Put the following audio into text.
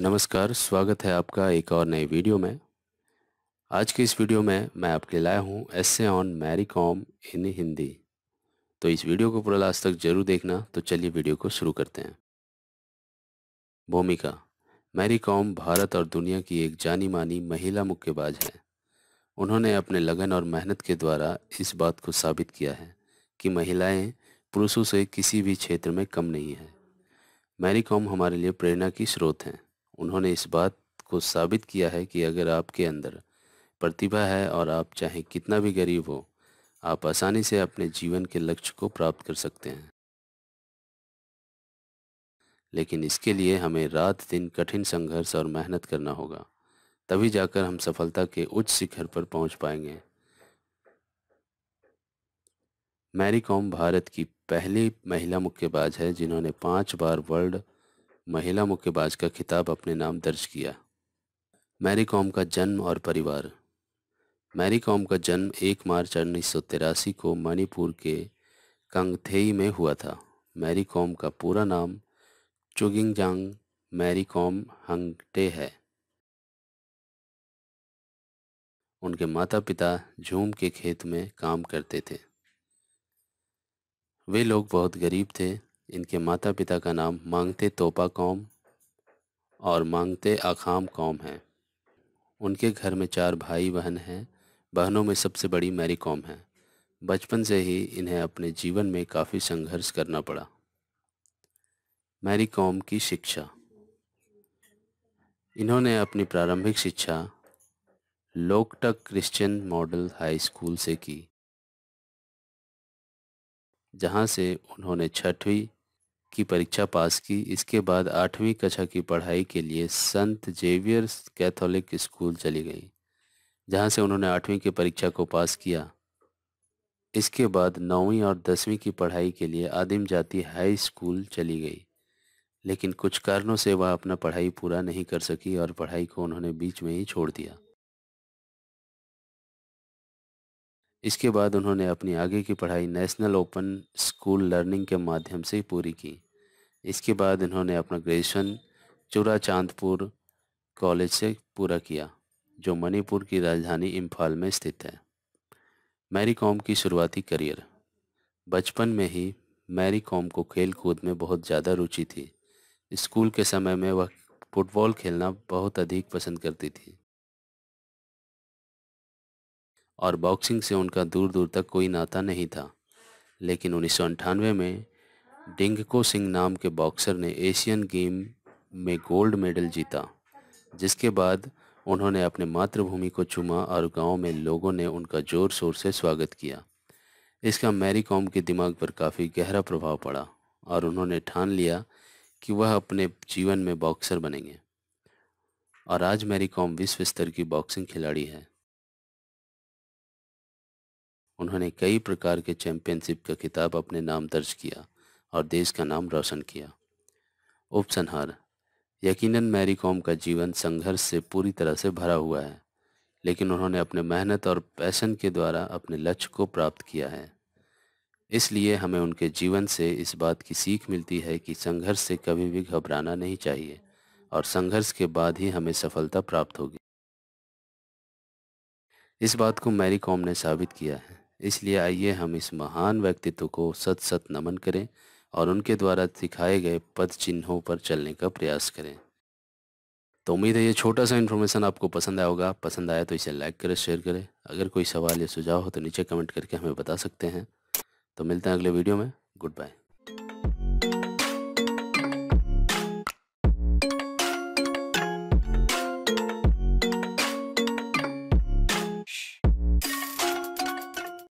नमस्कार स्वागत है आपका एक और नई वीडियो में आज के इस वीडियो में मैं आपके लाया हूँ essay on Mary Kom in Hindi तो इस वीडियो को पूरा लास्ट तक जरूर देखना तो चलिए वीडियो को शुरू करते हैं भूमिका मैरी कॉम भारत और दुनिया की एक जानी मानी महिला मुक्केबाज है उन्होंने अपने लगन और मेहनत के द्वारा इस बात को साबित किया है कि महिलाएं पुरुषों से किसी भी क्षेत्र में कम नहीं है मैरी कॉम हमारे लिए प्रेरणा की स्रोत हैं उन्होंने इस बात को साबित किया है कि अगर आपके अंदर प्रतिभा है और आप चाहे कितना भी गरीब हो आप आसानी से अपने जीवन के लक्ष्य को प्राप्त कर सकते हैं लेकिन इसके लिए हमें रात दिन कठिन संघर्ष और मेहनत करना होगा तभी जाकर हम सफलता के उच्च शिखर पर पहुंच पाएंगे मैरी कॉम भारत की पहली महिला मुक्केबाज है जिन्होंने पांच बार वर्ल्ड महिला मुक्केबाज का खिताब अपने नाम दर्ज किया मैरी कॉम का जन्म और परिवार मैरी कॉम का जन्म 1 मार्च उन्नीस को मणिपुर के कंगथेई में हुआ था मैरी कॉम का पूरा नाम चुगिंगजांग मैरी कॉम हंगटे है उनके माता पिता झूम के खेत में काम करते थे वे लोग बहुत गरीब थे इनके माता पिता का नाम मांगते तोपा कौम और मांगते आखाम कौम है उनके घर में चार भाई बहन हैं बहनों में सबसे बड़ी मैरी कौम है बचपन से ही इन्हें अपने जीवन में काफ़ी संघर्ष करना पड़ा मैरी कॉम की शिक्षा इन्होंने अपनी प्रारंभिक शिक्षा Loktak Christian model high school से की जहां से उन्होंने छठवीं की परीक्षा पास की इसके बाद आठवीं कक्षा की पढ़ाई के लिए संत जेवियर्स कैथोलिक स्कूल चली गई जहाँ से उन्होंने आठवीं की परीक्षा को पास किया इसके बाद नौवीं और दसवीं की पढ़ाई के लिए आदिम जाति हाई स्कूल चली गई लेकिन कुछ कारणों से वह अपना पढ़ाई पूरा नहीं कर सकी और पढ़ाई को उन्होंने बीच में ही छोड़ दिया इसके बाद उन्होंने अपनी आगे की पढ़ाई नेशनल ओपन स्कूल लर्निंग के माध्यम से पूरी की इसके बाद इन्होंने अपना ग्रेजुएशन चूरा चांदपुर कॉलेज से पूरा किया जो मणिपुर की राजधानी इम्फाल में स्थित है मैरी कॉम की शुरुआती करियर बचपन में ही मैरी कॉम को खेल कूद में बहुत ज़्यादा रुचि थी स्कूल के समय में वह फुटबॉल खेलना बहुत अधिक पसंद करती थी और बॉक्सिंग से उनका दूर दूर तक कोई नाता नहीं था लेकिन उन्नीस में डिंगको सिंह नाम के बॉक्सर ने एशियन गेम में गोल्ड मेडल जीता जिसके बाद उन्होंने अपने मातृभूमि को चुमा और गांव में लोगों ने उनका ज़ोर शोर से स्वागत किया इसका मैरी कॉम के दिमाग पर काफ़ी गहरा प्रभाव पड़ा और उन्होंने ठान लिया कि वह अपने जीवन में बॉक्सर बनेंगे और आज मैरी कॉम विश्व स्तर की बॉक्सिंग खिलाड़ी है उन्होंने कई प्रकार के चैंपियनशिप का खिताब अपने नाम दर्ज किया और देश का नाम रोशन किया उपसंहार यकीनन मैरी कॉम का जीवन संघर्ष से पूरी तरह से भरा हुआ है लेकिन उन्होंने अपने मेहनत और पैशन के द्वारा अपने लक्ष्य को प्राप्त किया है इसलिए हमें उनके जीवन से इस बात की सीख मिलती है कि संघर्ष से कभी भी घबराना नहीं चाहिए और संघर्ष के बाद ही हमें सफलता प्राप्त होगी इस बात को मैरी कॉम ने साबित किया है इसलिए आइए हम इस महान व्यक्तित्व को सत सत नमन करें और उनके द्वारा सिखाए गए पद चिन्हों पर चलने का प्रयास करें तो उम्मीद है ये छोटा सा इन्फॉर्मेशन आपको पसंद आया होगा पसंद आया तो इसे लाइक करें शेयर करें अगर कोई सवाल या सुझाव हो तो नीचे कमेंट करके हमें बता सकते हैं तो मिलते हैं अगले वीडियो में गुड बाय